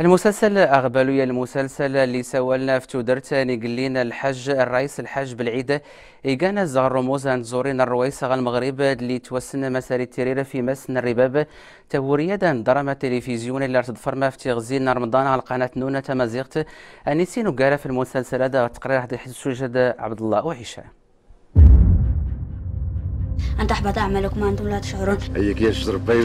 المسلسل أغبالوية المسلسل اللي سولنا في تودرت نقلينا الحج الرئيس الحاج بالعيد إيقانا زغر رموز زورين الرويس المغرب اللي توسن مسار التريرة في مسن الرباب توريا دراما تلفزيون اللي فرما في تغزين رمضان على قناة نونة مزيغت أنيسين وقارة في المسلسل هذا تقرير حد سجد عبد الله وعيشة أحبط تحبط أعمالكم أنتم لا تشعرون أيك يا شرب لا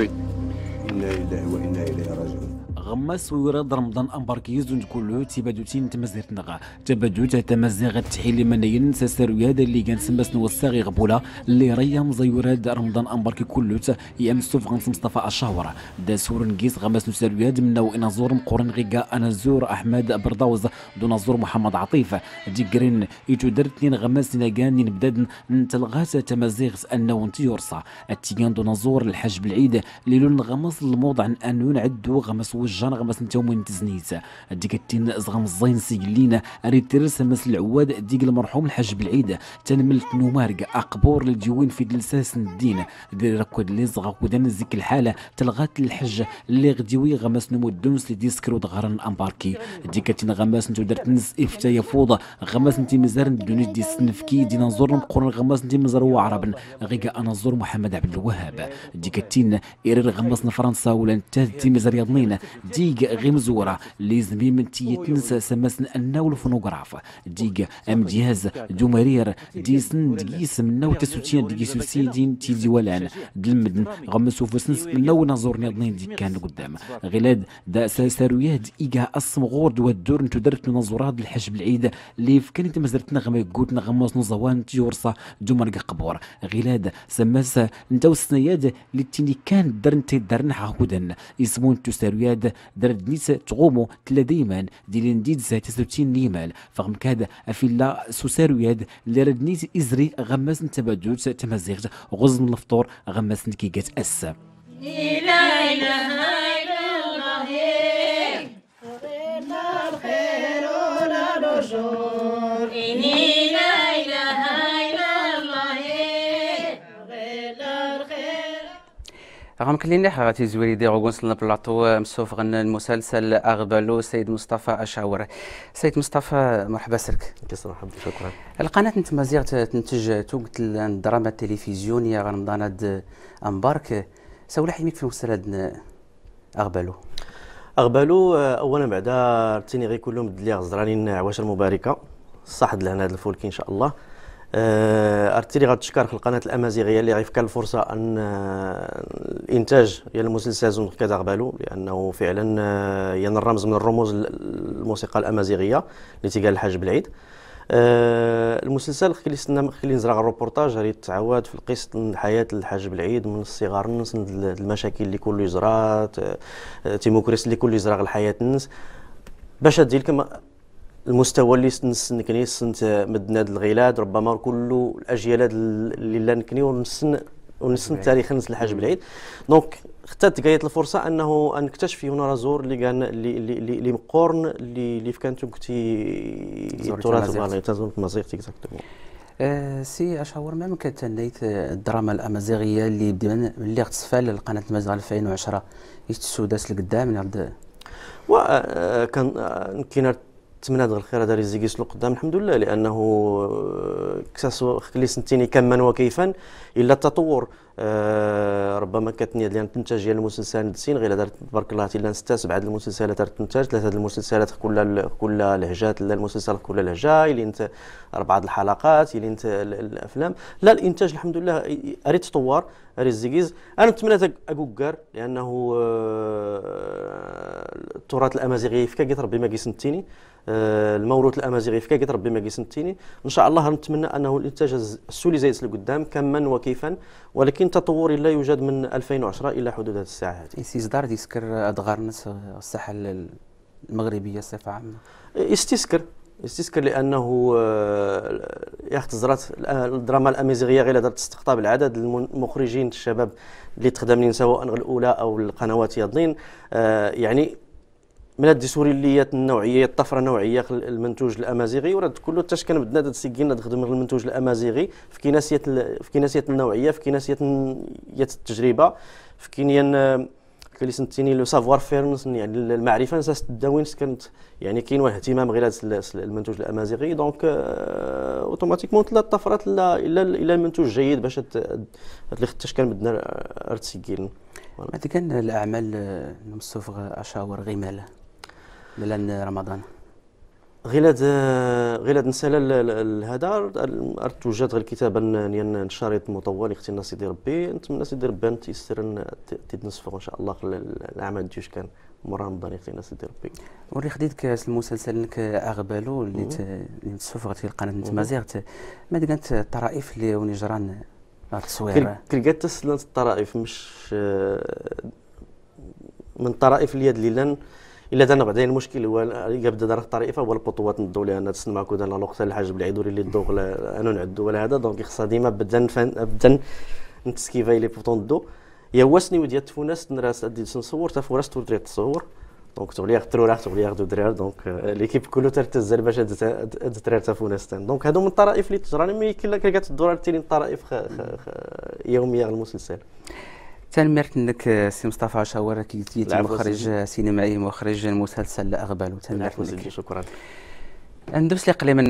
إله وإنا إليه راجعون غمس ويراد رمضان امباركيز كله تبادوتين تمزير تنغا تبادوت تمزيغ تحيل منين سسر هذا اللي كان سمس نوساغي غبولا اللي ريام زيوراد رمضان امباركي كله يمسو غنس مصطفى الشهورة دا سور نقيس غمس نسروي وياد من نو نزور مقورن غيكا انا زور احمد برداوز دون زور محمد عطيف ديكرين يتو درت لين غمس نقان نبداد نتلغات تمزيغ انه نتيورسا التيان دون زور الحج بالعيد ليلون غمس الموضع عن انون عدو غمس وجه الجنغ انت ومن تزنيت ديك التين زغم الزين سيلينا اريد ترس مثل العواد ديك المرحوم الحاج بالعيد تنملت نومارق اقبور للجوين في دلساس الدين دير ركود لي زغا ودان زيك الحاله تلغات الحج اللي غديوي غمس نمو الدونس لي ديسكرو دغرن امباركي ديك التين غمس نتو درت نس افتا فوضى غمس نتي مزار ندوني دي سنفكي دينا نزور نقرن غمس نتي مزار وعرب غيكا انا نزور محمد عبد الوهاب ديك التين ايرير غمس فرنسا ولا نتا تي مزار يضنين ديك غيمزورا مزورة لازم من تنسى سمسن الناو الفونوغراف ديك امدياز دومرير ديسن دقيس نو تسوتين دقيس سيدين تي ديوالان دلمدن غمسو فسنس نو نزور نضنين ديك كان قدام غلاد دا ساروياد إيقا الصمغور دو الدور نتو درت نزورات الحجب العيد اللي فكان تمزرت نغمي قوت نغمس نزوان تيورصا دو مرقا قبور غلاد سماس نتو سنياد لتيني تيني كان درن تيدرن حاهودا يسمون تساروياد درد نيس تغومو تلا ديمان ديلين ديدز تسوتين نيمال فغم كاد افيلا سوسارو يد اللي نيس ازري غمس تبادوت تمزيغت غزن الفطور غمس كيقات اس لا اله كل اللي حرات تيزويري دي غوصل البلاطو آه، مسوف غن المسلسل اغبلو سيد مصطفى اشاور سيد مصطفى مرحبا سرك كيس مرحبا شكرا القناه انت مزيغ تنتج توقت الدراما التلفزيونيه غنمضاناد امبارك سولا حيميك في مسلسل اغبلو اغبلو آه، اولا بعدا رتيني غير كلهم دلي غزراني عواشر مباركة صح دلهنا هذا الفولكي ان شاء الله آه، ارتيري غتشكر في القناه الامازيغيه اللي غيفك الفرصه ان آه، الانتاج ديال المسلسل زون كذا غبالو لانه فعلا يعني الرمز من الرموز الموسيقى الامازيغيه اللي تيقال الحاج بالعيد المسلسل خلي استنى خلي نزرع الروبورتاج اللي تعاود في القسط الحياه الحاج بالعيد من الصغار الناس المشاكل اللي كل يزرع تيموكريس اللي كل يزرع الحياه الناس باش ادي لكم المستوى اللي نسن كني سنت مدنا الغيلاد ربما كل الاجيال اللي لا نكني ونسن ونسن تاريخ نزل الحاج بالعيد دونك اختات قايت الفرصه انه نكتشف هنا رازور اللي كان اللي اللي اللي مقورن اللي اللي كانت كنتي التراث مالي تزور المزيغ اكزاكتومون سي اشاور مام كتنيت الدراما الامازيغيه اللي من اللي اغتصفال لقناه المازيغ 2010 يتسوداس لقدام نرد و أه، كان أه، كاين نتمنى هذا الخير هذا رزق يسلو قدام الحمد لله لانه آه، كساسو خلي سنتيني كما وكيفا الا التطور آه، ربما كتني ديال التنتاج ديال المسلسل دسين غير دارت تبارك الله تيلا سته سبعه ديال المسلسلات التنتاج ثلاثه ديال المسلسلات كل كل لهجات لا المسلسل كل لهجه انت اربعه د الحلقات انت الافلام لا الانتاج الحمد لله اريد تطور اريد زيكيز انا نتمنى اكوكار لانه آه، التراث الامازيغي فكا كاكيت ربي ما كيسنتيني آه، الموروث الامازيغي في كاكيت ربي ما كيسنتيني ان شاء الله نتمنى انه الانتاج السولي زايد لقدام كما وكيفا ولكن ولكن تطور لا يوجد من 2010 الى حدود هذه الساعه هذه استصدار يسكر ادغار الساحه المغربيه بصفه عامه استسكر استسكر لانه آه، يا اخت زرات الدراما الامازيغيه غير درت استقطاب العدد المخرجين الشباب اللي تخدم لين سواء الاولى او القنوات ياضين آه، يعني من هاد هي النوعيه الطفره النوعيه المنتوج الامازيغي وراه كله حتى كنبدنا هاد السكين تخدم المنتوج الامازيغي في كناسيه في كناسيه النوعيه في كناسيه التجربه في كينيان آه، كلي سنتيني لو سافوار فير يعني المعرفه نساس الدوين كانت يعني كاين واحد اهتمام غير هذا المنتوج الامازيغي دونك آه، اوتوماتيكمون تلا الطفرات الا الا المنتوج جيد باش اللي خدتش كنبدنا ارتسكين هذه كان الاعمال آه، المصوفغ اشاور غماله ملان رمضان غيلاد غيلاد نسال هذا اردت توجد غير الكتابه ديال الشريط مطول اختينا سيدي ربي نتمنى سيدي ربي تيسر تيتنصفوا ان شاء الله العمل ديالك كان مورا رمضان اختينا سيدي ربي وري خديتك المسلسل لك اغبالو اللي اللي في غتي القناه نتمازيغ ما كانت الطرائف اللي وني جران التصوير كلقات تسلنت الطرائف مش من الطرائف اللي يد الا دانا بعدين المشكل هو يبدا دار الطريقه هو البطوات ندوا لها تسن معكو لوقت الحاج الحاجب العيدوري اللي دوغ انا نعدو ولا هذا دونك خصها ديما بدا بدا نتسكيفاي لي بوطون دو يا واسني ديال تفوناس نراس ادي نصور تفوناس تولي تصور دونك تولي يخطروا راه تولي ياخذوا درار دونك آه، ليكيب كلو ترتزل باش هاد تا فوناس دونك هادو من الطرائف اللي تجراني مي كلا كتدور تيري الطرائف يوميه المسلسل مرت انك آه، سي مصطفى شاور كي مخرج سينمائي مخرج مسلسل اغبال تنمرت شكرا ندوز لقليلا